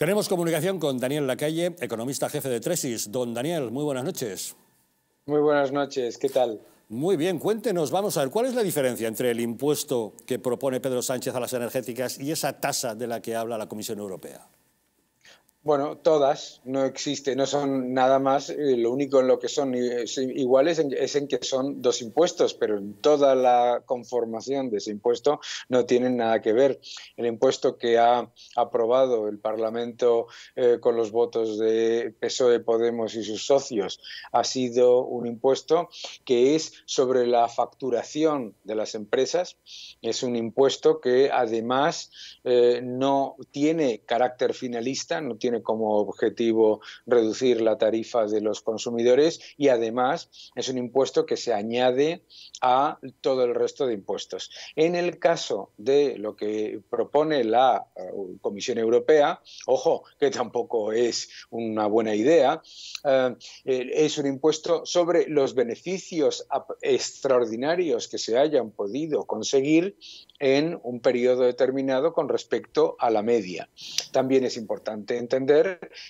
Tenemos comunicación con Daniel Lacalle, economista jefe de Tresis. Don Daniel, muy buenas noches. Muy buenas noches, ¿qué tal? Muy bien, cuéntenos, vamos a ver, ¿cuál es la diferencia entre el impuesto que propone Pedro Sánchez a las energéticas y esa tasa de la que habla la Comisión Europea? Bueno, todas, no existe, no son nada más, eh, lo único en lo que son eh, iguales es en, que son dos impuestos, pero en toda la conformación de ese impuesto no tienen nada que ver. El impuesto que ha aprobado el Parlamento eh, con los votos de PSOE, Podemos y sus socios ha sido un impuesto que es sobre la facturación de las empresas, es un impuesto que además no tiene carácter finalista, no tiene tiene como objetivo reducir la tarifa de los consumidores y además es un impuesto que se añade a todo el resto de impuestos. En el caso de lo que propone la eh, Comisión Europea, ojo, que tampoco es una buena idea, eh, eh, es un impuesto sobre los beneficios extraordinarios que se hayan podido conseguir en un periodo determinado con respecto a la media. También es importante entender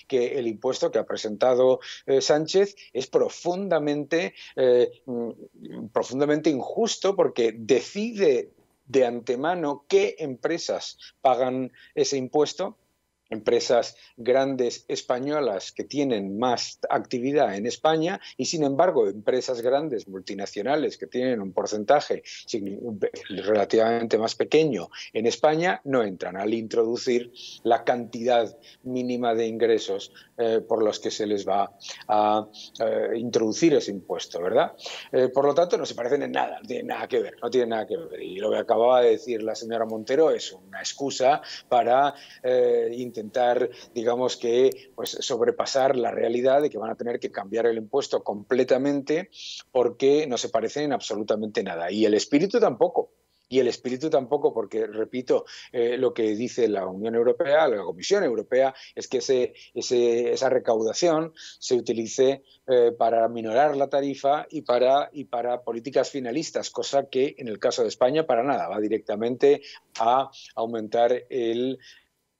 que el impuesto que ha presentado eh, Sánchez es profundamente, eh, mm, profundamente injusto porque decide de antemano qué empresas pagan ese impuesto empresas grandes españolas que tienen más actividad en España y, sin embargo, empresas grandes multinacionales que tienen un porcentaje relativamente más pequeño en España no entran al introducir la cantidad mínima de ingresos eh, por los que se les va a eh, introducir ese impuesto, ¿verdad? Eh, por lo tanto, no se parecen en nada, no tienen nada que ver, no tienen nada que ver. Y lo que acababa de decir la señora Montero es una excusa para intentar intentar, digamos que, pues sobrepasar la realidad de que van a tener que cambiar el impuesto completamente porque no se parecen en absolutamente nada. Y el espíritu tampoco y el espíritu tampoco, porque, repito, eh, lo que dice la Unión Europea, la Comisión Europea, es que esa recaudación se utilice eh, para minorar la tarifa y para, y para políticas finalistas, cosa que en el caso de España para nada, va directamente a aumentar el,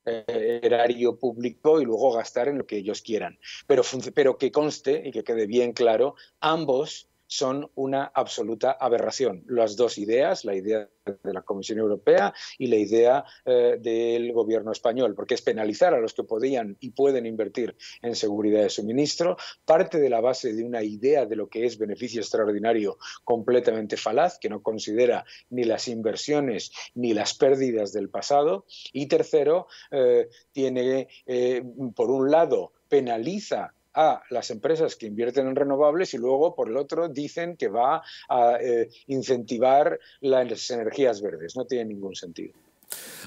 eh, erario público y luego gastar en lo que ellos quieran. Pero, pero que conste y que quede bien claro, ambos son una absoluta aberración. Las dos ideas, la idea de la Comisión Europea y la idea eh, del gobierno español, porque es penalizar a los que podían y pueden invertir en seguridad de suministro, parte de la base de una idea de lo que es beneficio extraordinario completamente falaz, que no considera ni las inversiones ni las pérdidas del pasado, y tercero, eh, tiene, eh, por un lado, penaliza a las empresas que invierten en renovables y luego, por el otro, dicen que va a eh, incentivar las energías verdes. No tiene ningún sentido.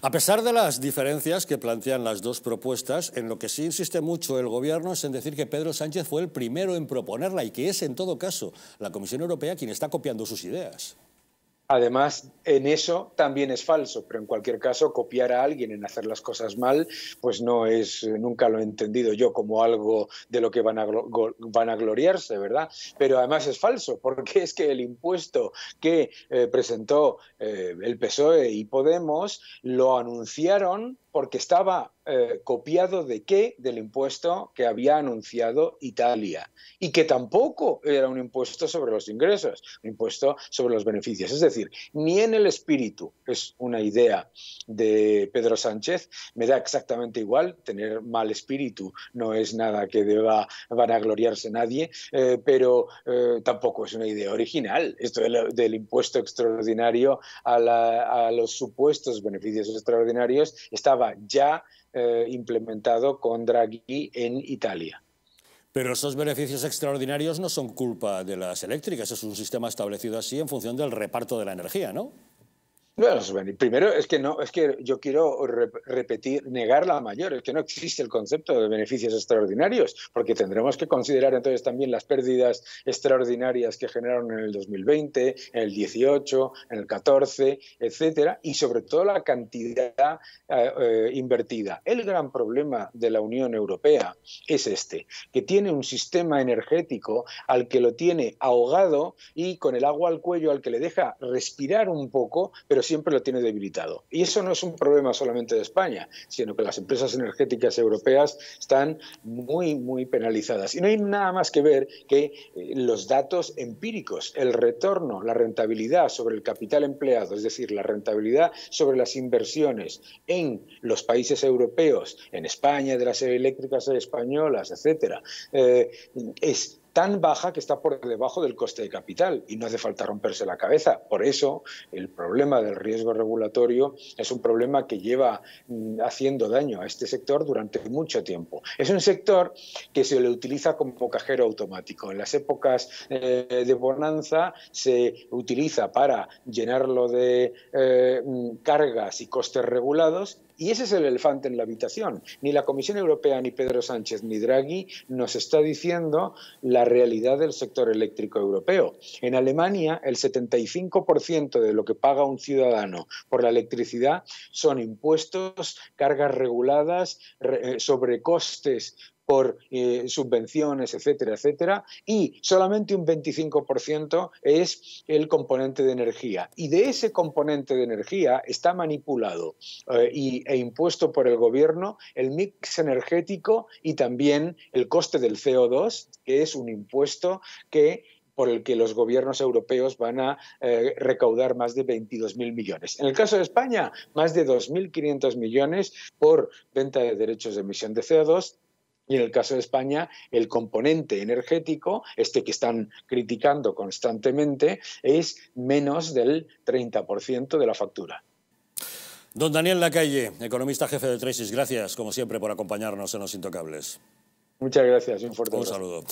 A pesar de las diferencias que plantean las dos propuestas, en lo que sí insiste mucho el Gobierno es en decir que Pedro Sánchez fue el primero en proponerla y que es, en todo caso, la Comisión Europea quien está copiando sus ideas. Además, en eso también es falso, pero en cualquier caso, copiar a alguien en hacer las cosas mal, pues no es, eh, nunca lo he entendido yo como algo de lo que van a, van a gloriarse, ¿verdad? Pero además es falso, porque es que el impuesto que eh, presentó eh, el PSOE y Podemos lo anunciaron porque estaba eh, copiado de qué? Del impuesto que había anunciado Italia y que tampoco era un impuesto sobre los ingresos, un impuesto sobre los beneficios. Es decir, ni en el espíritu, es una idea de Pedro Sánchez, me da exactamente igual, tener mal espíritu no es nada que deba vanagloriarse nadie, eh, pero eh, tampoco es una idea original, esto del, impuesto extraordinario a los supuestos beneficios extraordinarios estaba ya eh, implementado con Draghi en Italia. Pero esos beneficios extraordinarios no son culpa de las eléctricas, es un sistema establecido así en función del reparto de la energía, ¿no? Bueno, primero es que no, es que yo quiero repetir, negar la mayor, es que no existe el concepto de beneficios extraordinarios, porque tendremos que considerar entonces también las pérdidas extraordinarias que generaron en el 2020, en el 18, en el 14, etcétera, y sobre todo la cantidad eh, eh, invertida. El gran problema de la Unión Europea es este, que tiene un sistema energético al que lo tiene ahogado y con el agua al cuello, al que le deja respirar un poco, pero siempre lo tiene debilitado. Y eso no es un problema solamente de España, sino que las empresas energéticas europeas están muy, muy penalizadas. Y no hay nada más que ver que eh, los datos empíricos, el retorno, la rentabilidad sobre el capital empleado, es decir, la rentabilidad sobre las inversiones en los países europeos, en España, de las eléctricas españolas, etcétera, eh, es tan baja que está por debajo del coste de capital y no hace falta romperse la cabeza. Por eso el problema del riesgo regulatorio es un problema que lleva mm, haciendo daño a este sector durante mucho tiempo. Es un sector que se le utiliza como cajero automático. En las épocas eh, de bonanza se utiliza para llenarlo de eh, mm, cargas y costes regulados y ese es el elefante en la habitación. Ni la Comisión Europea, ni Pedro Sánchez, ni Draghi nos está diciendo la realidad del sector eléctrico europeo. En Alemania, el 75% de lo que paga un ciudadano por la electricidad son impuestos, cargas reguladas, eh, sobrecostes por eh, subvenciones, etcétera, etcétera, y solamente un 25% es el componente de energía. Y de ese componente de energía está manipulado eh, y, e impuesto por el gobierno el mix energético y también el coste del CO2, que es un impuesto que por el que los gobiernos europeos van a eh, recaudar más de 22.000 millones. En el caso de España, más de 2.500 millones por venta de derechos de emisión de CO2 y en el caso de España, el componente energético, este que están criticando constantemente, es menos del 30% de la factura. Don Daniel Lacalle, economista jefe de Tresis, gracias como siempre por acompañarnos en Los Intocables. Muchas gracias, un fuerte Un saludo.